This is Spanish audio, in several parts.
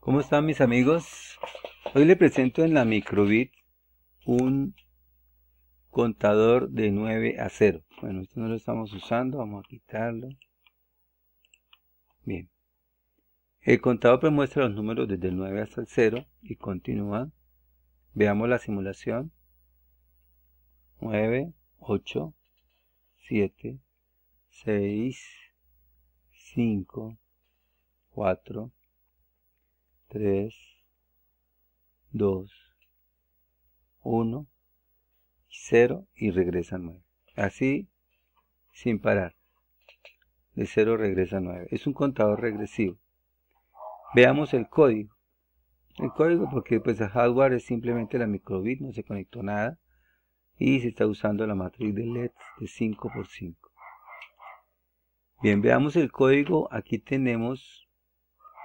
¿Cómo están mis amigos? Hoy les presento en la microbit un contador de 9 a 0. Bueno, esto no lo estamos usando, vamos a quitarlo. Bien. El contador muestra los números desde el 9 hasta el 0 y continúa. Veamos la simulación. 9, 8, 7, 6, 5, 4, 3, 2, 1, 0 y regresa 9. Así, sin parar. De 0 regresa 9. Es un contador regresivo. Veamos el código. El código porque pues el hardware es simplemente la microbit, no se conectó nada. Y se está usando la matriz de LED de 5x5. Bien, veamos el código. Aquí tenemos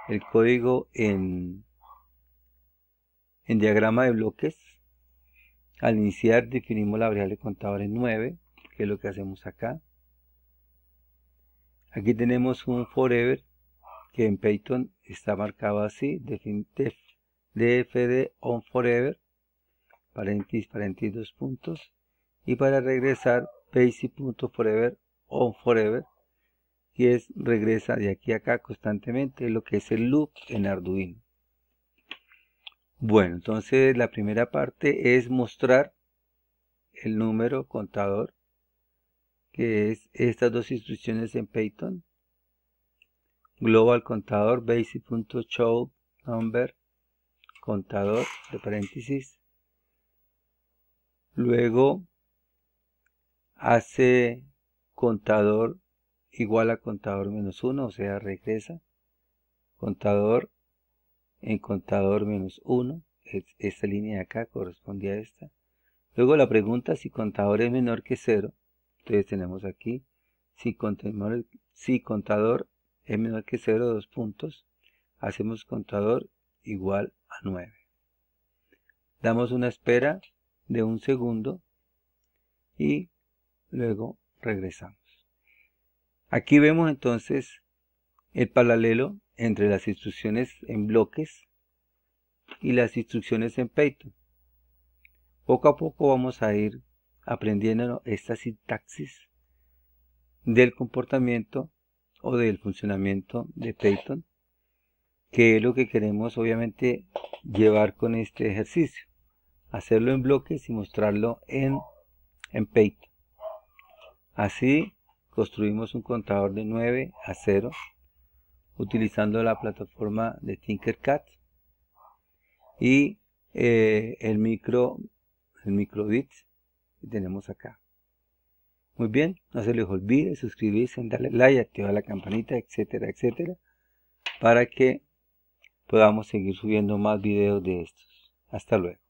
el código en, diagrama de bloques. Al iniciar definimos la variable contador en 9, que es lo que hacemos acá. Aquí tenemos un forever que en Python está marcado así, def, dfd on forever, paréntesis, paréntesis, dos puntos. Y para regresar, basic.forever on forever y es regresa de aquí a acá constantemente lo que es el loop en Arduino. Bueno, entonces la primera parte es mostrar el número contador, que es estas dos instrucciones en Python. Global contador, basic.show number, contador, de paréntesis. Luego hace contador igual a contador menos 1, o sea, regresa. Contador en contador menos 1, esta línea de acá corresponde a esta. Luego la pregunta si contador es menor que 0, entonces tenemos aquí, si contador, si contador es menor que 0, dos puntos, hacemos contador igual a 9. Damos una espera de un segundo y luego regresamos. Aquí vemos entonces el paralelo entre las instrucciones en bloques y las instrucciones en Python. Poco a poco vamos a ir aprendiendo esta sintaxis del comportamiento o del funcionamiento de Python, que es lo que queremos obviamente llevar con este ejercicio, hacerlo en bloques y mostrarlo en, en Python. Así construimos un contador de 9 a 0 utilizando la plataforma de Tinkercad y eh, el micro el microbit que tenemos acá muy bien, no se les olvide suscribirse, darle like, activar la campanita, etcétera, etcétera, para que podamos seguir subiendo más videos de estos. Hasta luego.